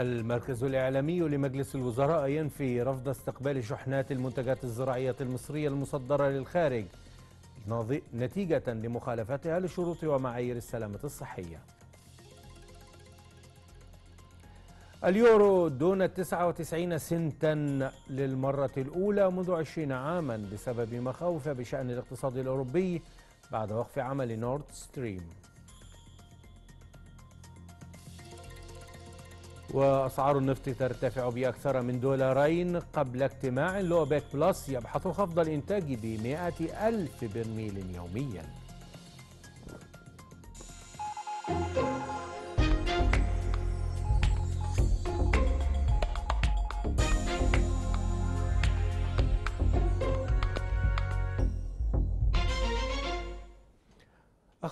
المركز الإعلامي لمجلس الوزراء ينفي رفض استقبال شحنات المنتجات الزراعية المصرية المصدرة للخارج نتيجة لمخالفتها لشروط ومعايير السلامة الصحية اليورو دون 99 سنتا للمرة الأولى منذ 20 عاما بسبب مخاوف بشأن الاقتصاد الأوروبي بعد وقف عمل نورد ستريم وأسعار النفط ترتفع بأكثر من دولارين قبل اجتماع لوبيك بلس يبحث خفض الإنتاج بمائة ألف برميل يومياً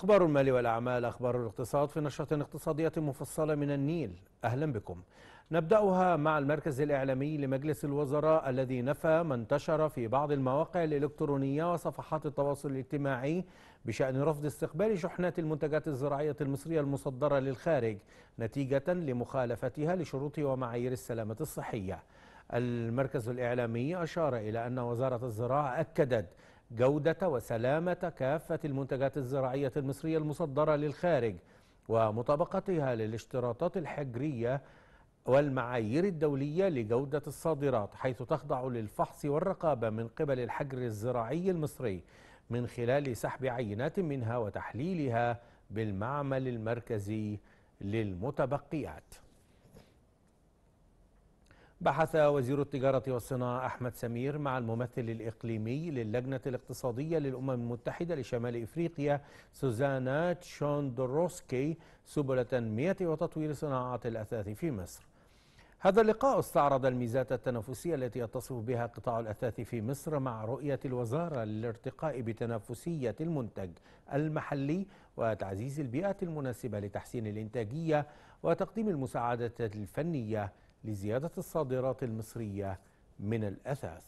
أخبار المال والأعمال أخبار الاقتصاد في نشرة اقتصادية مفصلة من النيل أهلا بكم نبدأها مع المركز الإعلامي لمجلس الوزراء الذي نفى ما انتشر في بعض المواقع الإلكترونية وصفحات التواصل الاجتماعي بشأن رفض استقبال شحنات المنتجات الزراعية المصرية المصدرة للخارج نتيجة لمخالفتها لشروط ومعايير السلامة الصحية المركز الإعلامي أشار إلى أن وزارة الزراعة أكدت جودة وسلامة كافة المنتجات الزراعية المصرية المصدرة للخارج ومطابقتها للاشتراطات الحجرية والمعايير الدولية لجودة الصادرات حيث تخضع للفحص والرقابة من قبل الحجر الزراعي المصري من خلال سحب عينات منها وتحليلها بالمعمل المركزي للمتبقيات بحث وزير التجارة والصناعة أحمد سمير مع الممثل الإقليمي للجنة الاقتصادية للأمم المتحدة لشمال إفريقيا سوزانا تشوندروسكي سبل تنمية وتطوير صناعة الأثاث في مصر هذا اللقاء استعرض الميزات التنافسية التي يتصف بها قطاع الأثاث في مصر مع رؤية الوزارة للارتقاء بتنافسية المنتج المحلي وتعزيز البيئات المناسبة لتحسين الإنتاجية وتقديم المساعدة الفنية لزيادة الصادرات المصرية من الأثاث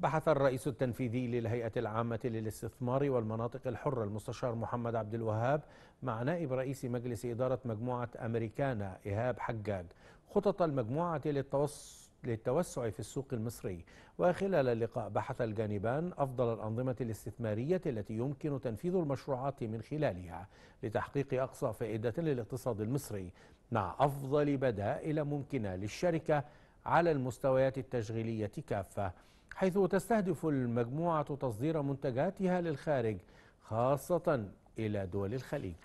بحث الرئيس التنفيذي للهيئة العامة للاستثمار والمناطق الحرة المستشار محمد عبد الوهاب مع نائب رئيس مجلس إدارة مجموعة أمريكانا إيهاب حجاج خطط المجموعة للتوصل للتوسع في السوق المصري وخلال اللقاء بحث الجانبان أفضل الأنظمة الاستثمارية التي يمكن تنفيذ المشروعات من خلالها لتحقيق أقصى فائدة للاقتصاد المصري مع أفضل بدائل ممكنة للشركة على المستويات التشغيلية كافة حيث تستهدف المجموعة تصدير منتجاتها للخارج خاصة إلى دول الخليج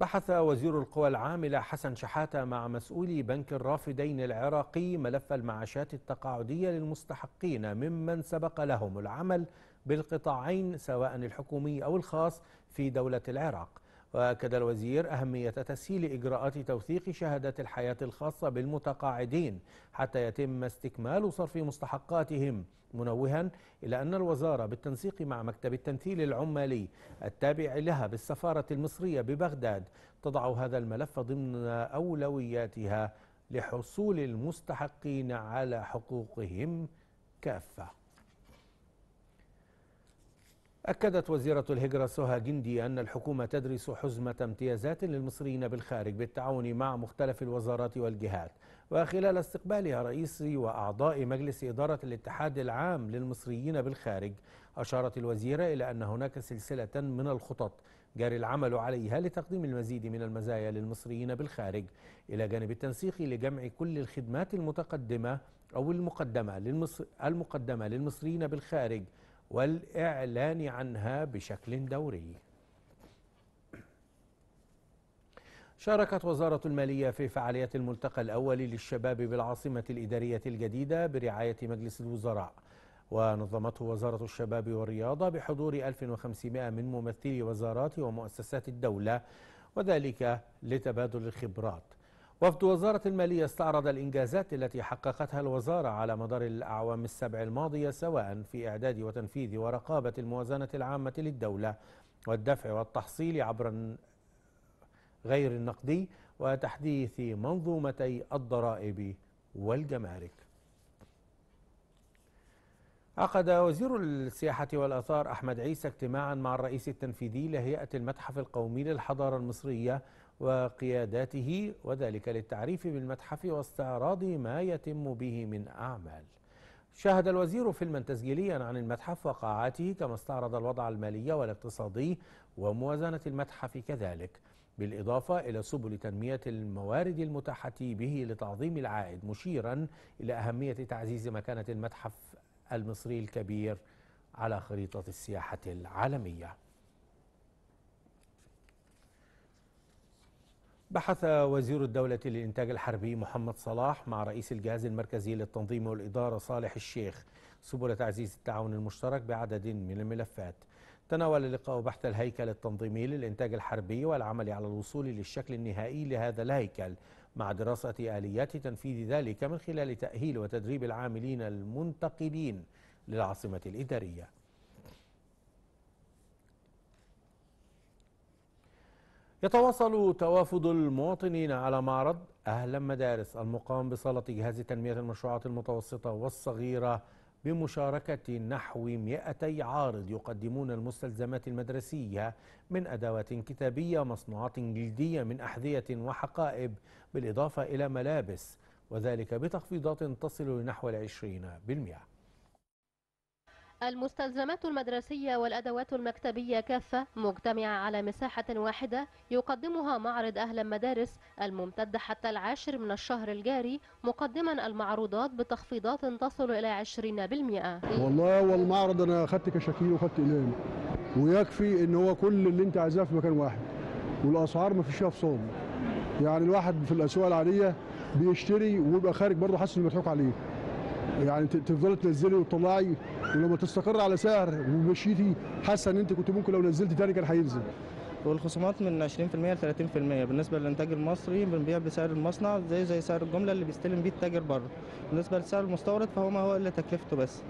بحث وزير القوى العاملة حسن شحاتة مع مسؤولي بنك الرافدين العراقي ملف المعاشات التقاعدية للمستحقين ممن سبق لهم العمل بالقطاعين سواء الحكومي أو الخاص في دولة العراق وأكد الوزير أهمية تسهيل إجراءات توثيق شهادات الحياة الخاصة بالمتقاعدين حتى يتم استكمال صرف مستحقاتهم منوها إلى أن الوزارة بالتنسيق مع مكتب التمثيل العمالي التابع لها بالسفارة المصرية ببغداد تضع هذا الملف ضمن أولوياتها لحصول المستحقين على حقوقهم كافه أكدت وزيرة الهجرة سهى جندي أن الحكومة تدرس حزمة امتيازات للمصريين بالخارج بالتعاون مع مختلف الوزارات والجهات وخلال استقبالها رئيس وأعضاء مجلس إدارة الاتحاد العام للمصريين بالخارج أشارت الوزيرة إلى أن هناك سلسلة من الخطط جاري العمل عليها لتقديم المزيد من المزايا للمصريين بالخارج إلى جانب التنسيق لجمع كل الخدمات المتقدمة أو المقدمة, للمصر المقدمة للمصريين بالخارج والإعلان عنها بشكل دوري شاركت وزارة المالية في فعالية الملتقى الأول للشباب بالعاصمة الإدارية الجديدة برعاية مجلس الوزراء ونظمته وزارة الشباب والرياضة بحضور 1500 من ممثلي وزارات ومؤسسات الدولة وذلك لتبادل الخبرات وفد وزارة المالية استعرض الإنجازات التي حققتها الوزارة على مدار الأعوام السبع الماضية سواء في إعداد وتنفيذ ورقابة الموازنة العامة للدولة والدفع والتحصيل عبر غير النقدي وتحديث منظومتي الضرائب والجمارك عقد وزير السياحة والآثار أحمد عيسى اجتماعا مع الرئيس التنفيذي لهيئة المتحف القومي للحضارة المصرية وقياداته وذلك للتعريف بالمتحف واستعراض ما يتم به من أعمال شاهد الوزير فيلما تسجيليا عن المتحف وقاعاته كما استعرض الوضع المالي والاقتصادي وموازنة المتحف كذلك بالإضافة إلى سبل تنمية الموارد المتاحة به لتعظيم العائد مشيرا إلى أهمية تعزيز مكانة المتحف المصري الكبير على خريطة السياحة العالمية بحث وزير الدولة للإنتاج الحربي محمد صلاح مع رئيس الجهاز المركزي للتنظيم والإدارة صالح الشيخ سبل تعزيز التعاون المشترك بعدد من الملفات تناول اللقاء بحث الهيكل التنظيمي للإنتاج الحربي والعمل على الوصول للشكل النهائي لهذا الهيكل مع دراسة آليات تنفيذ ذلك من خلال تأهيل وتدريب العاملين المنتقلين للعاصمة الإدارية يتواصل توافد المواطنين على معرض أهلا مدارس المقام بصالة جهاز تنمية المشروعات المتوسطة والصغيرة بمشاركة نحو 200 عارض يقدمون المستلزمات المدرسية من أدوات كتابية مصنوعات جلدية من أحذية وحقائب بالإضافة إلى ملابس وذلك بتخفيضات تصل لنحو 20% المستلزمات المدرسية والأدوات المكتبية كافة مجتمعة على مساحة واحدة يقدمها معرض أهل المدارس الممتد حتى العاشر من الشهر الجاري مقدما المعروضات بتخفيضات تصل إلى 20% والله والمعرض أنا أخذت كشاكيل وأخذت إلام ويكفي إن هو كل اللي أنت عايزاه في مكان واحد والأسعار ما فيش فيها يعني الواحد في الأسواق العادية بيشتري ويبقى خارج برضه حاسس إنه عليه يعني تفضلي تنزلي وتطلعي ولما تستقر على سعر ومشيتي حاسه ان انت كنت ممكن لو نزلت تاني كان هينزل والخصومات من 20% ل 30% بالنسبه للانتاج المصري بنبيع بسعر المصنع زي زي سعر الجمله اللي بيستلم بيه التاجر بره بالنسبه لسعر المستورد فهو ما هو الا تكلفته بس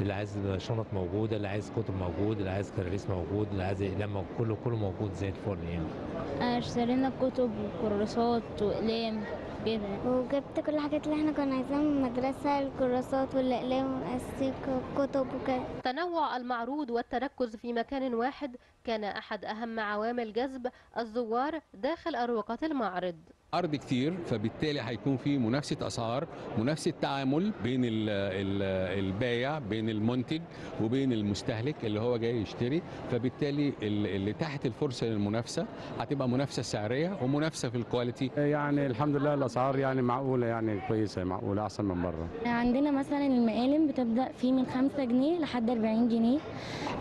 اللي عايز شنط موجوده اللي عايز كتب موجود اللي عايز كراريس موجود اللي عايز اقلام كله كله موجود زي الفل يعني اشترينا كتب وكراسات واقلام كده يعني. وجبت كل الحاجات اللي احنا كنا عايزينها من المدرسه الكراسات والاقلام والاسيك والكتب وكده تنوع المعروض والتركز في مكان واحد كان احد اهم عوامل جذب الزوار داخل اروقه المعرض ارض كتير فبالتالي هيكون في منافسه اسعار منافسه تعامل بين البايع بين المنتج وبين المستهلك اللي هو جاي يشتري فبالتالي اللي تحت الفرصه للمنافسه هتبقى منافسه سعريه ومنافسه في الكواليتي يعني الحمد لله الاسعار يعني معقوله يعني كويسه معقوله احسن من بره عندنا مثلا المقالم بتبدا في من 5 جنيه لحد 40 جنيه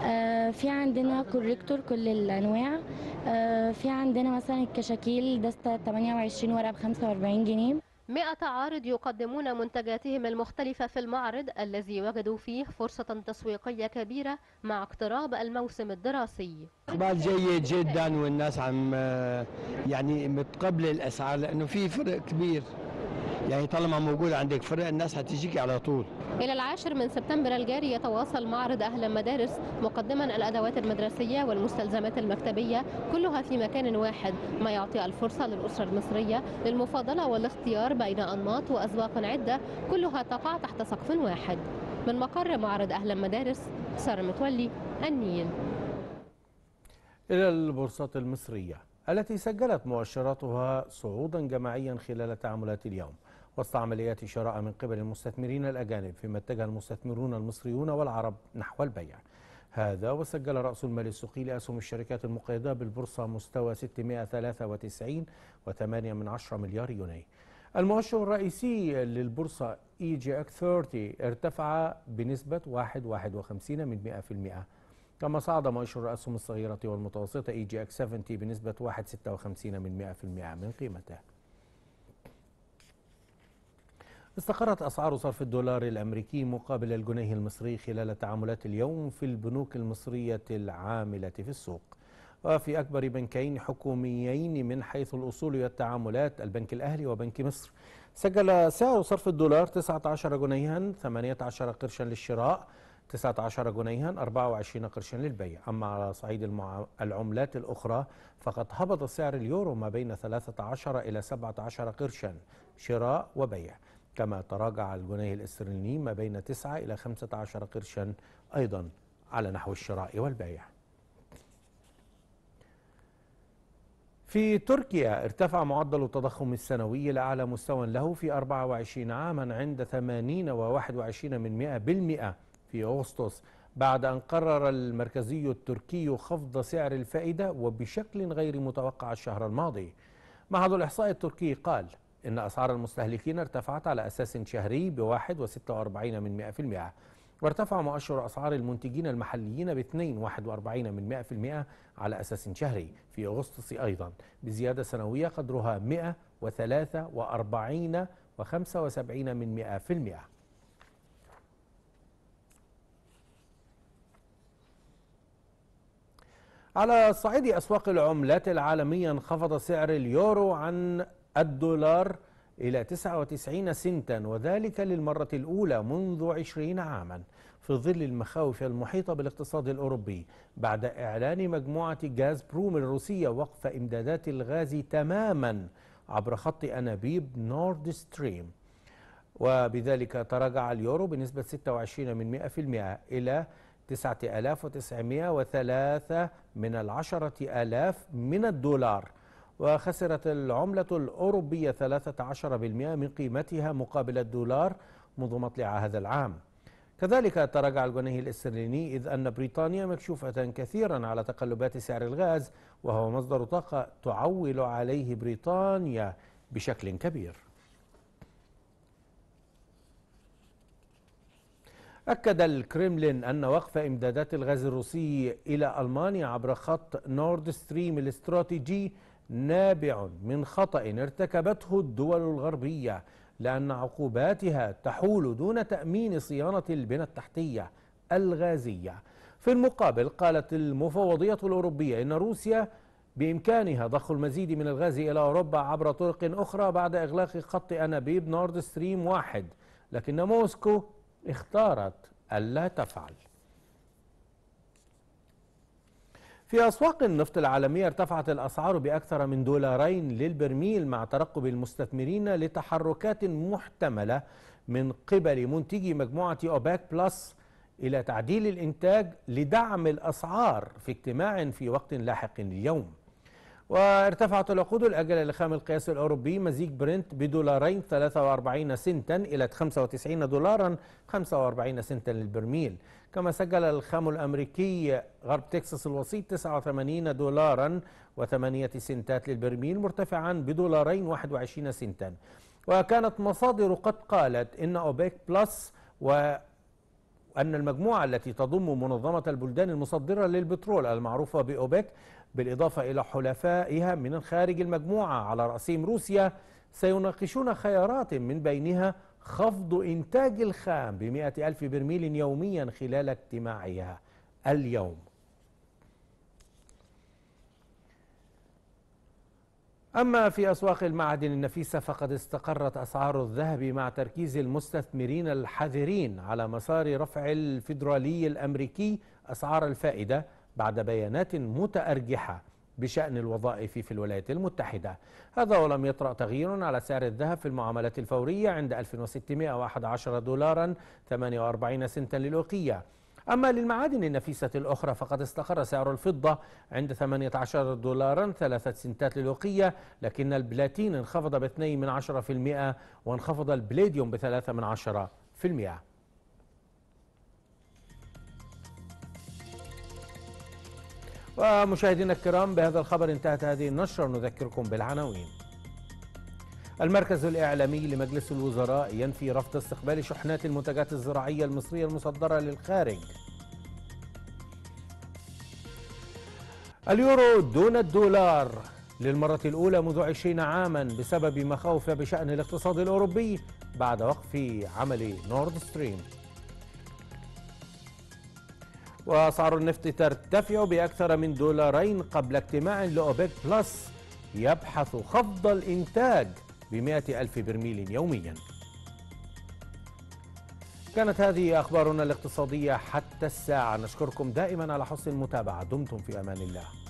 آه، في عندنا كوريكتور كل الانواع آه، في عندنا مثلا الكشاكيل دسته 28 20 ورقه ب 45 جنيه 100 عارض يقدمون منتجاتهم المختلفة في المعرض الذي وجدوا فيه فرصة تسويقية كبيرة مع اقتراب الموسم الدراسي إقبال جيد جدا والناس عم آه، يعني متقبلة الأسعار لأنه في فرق كبير يعني طالما موجود عندك فرق الناس هتجيكي على طول إلى العاشر من سبتمبر الجاري يتواصل معرض أهل المدارس مقدما الأدوات المدرسية والمستلزمات المكتبية كلها في مكان واحد ما يعطي الفرصة للأسرة المصرية للمفاضلة والاختيار بين أنماط وأسواق عدة كلها تقع تحت سقف واحد من مقر معرض أهل المدارس سار متولي النيل إلى البورصات المصرية التي سجلت مؤشراتها صعودا جماعيا خلال تعاملات اليوم وسط عمليات شراء من قبل المستثمرين الأجانب فيما اتجه المستثمرون المصريون والعرب نحو البيع هذا وسجل رأس المال السوقي لأسهم الشركات المقيدة بالبورصة مستوى 693.8 مليار جنيه المؤشر الرئيسي للبورصة اي جي اك 30 ارتفع بنسبة 1.51 من 100% كما صعد مؤشر الأسهم الصغيرة والمتوسطة اي جي اك 70 بنسبة 1.56 من 100% من قيمته استقرت أسعار صرف الدولار الأمريكي مقابل الجنيه المصري خلال تعاملات اليوم في البنوك المصرية العاملة في السوق وفي أكبر بنكين حكوميين من حيث الأصول والتعاملات البنك الأهلي وبنك مصر سجل سعر صرف الدولار 19 جنيها 18 قرشا للشراء 19 جنيها 24 قرشا للبيع أما على صعيد العملات الأخرى فقد هبط سعر اليورو ما بين 13 إلى 17 قرشا شراء وبيع كما تراجع الجنيه الاسترليني ما بين 9 إلى 15 قرشا أيضا على نحو الشراء والبيع في تركيا ارتفع معدل التضخم السنوي لأعلى مستوى له في 24 عاما عند 80.21 من في أغسطس بعد أن قرر المركزي التركي خفض سعر الفائدة وبشكل غير متوقع الشهر الماضي معهد الإحصاء التركي قال إن أسعار المستهلكين ارتفعت على أساس شهري ب 1.46 من 100% وارتفع مؤشر أسعار المنتجين المحليين ب 2.41 من 100% على أساس شهري في أغسطس أيضا بزيادة سنوية قدرها 143.75% من 100% على صعيد أسواق العملات العالمية انخفض سعر اليورو عن الدولار إلى 99 سنتا وذلك للمرة الأولى منذ 20 عاما في ظل المخاوف المحيطة بالاقتصاد الأوروبي بعد إعلان مجموعة غاز بروم الروسية وقف إمدادات الغاز تماما عبر خط أنابيب نورد ستريم وبذلك تراجع اليورو بنسبة 26 من 100% إلى 9903 من العشرة آلاف من الدولار وخسرت العملة الأوروبية 13% من قيمتها مقابل الدولار منذ مطلع هذا العام كذلك تراجع الجنيه الاسترليني إذ أن بريطانيا مكشوفة كثيرا على تقلبات سعر الغاز وهو مصدر طاقة تعول عليه بريطانيا بشكل كبير أكد الكرملين أن وقف إمدادات الغاز الروسي إلى ألمانيا عبر خط نورد ستريم الاستراتيجي نابع من خطأ ارتكبته الدول الغربية لأن عقوباتها تحول دون تأمين صيانة البنى التحتية الغازية في المقابل قالت المفوضية الأوروبية إن روسيا بإمكانها ضخ المزيد من الغاز إلى أوروبا عبر طرق أخرى بعد إغلاق خط أنابيب نورد ستريم واحد لكن موسكو اختارت ألا تفعل في أسواق النفط العالمية ارتفعت الأسعار بأكثر من دولارين للبرميل مع ترقب المستثمرين لتحركات محتملة من قبل منتجي مجموعة أوباك بلس إلى تعديل الإنتاج لدعم الأسعار في اجتماع في وقت لاحق اليوم وارتفعت العقود الأجل لخام القياس الأوروبي مزيج برنت بدولارين 43 سنتا إلى 95 دولارا 45 سنتا للبرميل كما سجل الخام الأمريكي غرب تكساس الوسيط 89 دولارا و8 سنتات للبرميل مرتفعا بدولارين 21 سنتا وكانت مصادر قد قالت إن أوبيك بلس و أن المجموعة التي تضم منظمة البلدان المصدرة للبترول المعروفة بأوبك بالإضافة إلى حلفائها من الخارج المجموعة على رأسهم روسيا سيناقشون خيارات من بينها خفض إنتاج الخام بمئة ألف برميل يوميا خلال اجتماعها اليوم أما في أسواق المعادن النفيسة فقد استقرت أسعار الذهب مع تركيز المستثمرين الحذرين على مسار رفع الفيدرالي الأمريكي أسعار الفائدة بعد بيانات متأرجحة بشأن الوظائف في الولايات المتحدة هذا ولم يطرأ تغيير على سعر الذهب في المعاملات الفورية عند 1611 دولارا 48 سنتا للأوقية أما للمعادن النفيسة الأخرى فقد استقر سعر الفضة عند 18 دولارا ثلاثة سنتات للوقية لكن البلاتين انخفض ب 2 من 10% وانخفض البليديوم ب 3 من 10% ومشاهدينا الكرام بهذا الخبر انتهت هذه النشرة نذكركم بالعناوين المركز الإعلامي لمجلس الوزراء ينفي رفض استقبال شحنات المنتجات الزراعية المصرية المصدرة للخارج اليورو دون الدولار للمرة الأولى منذ عشرين عاما بسبب مخاوف بشأن الاقتصاد الأوروبي بعد وقف عمل نورد ستريم وأسعار النفط ترتفع بأكثر من دولارين قبل اجتماع لأوبك بلس يبحث خفض الإنتاج بمائة ألف برميل يومياً كانت هذه أخبارنا الاقتصادية حتى الساعة نشكركم دائما على حسن المتابعة دمتم في أمان الله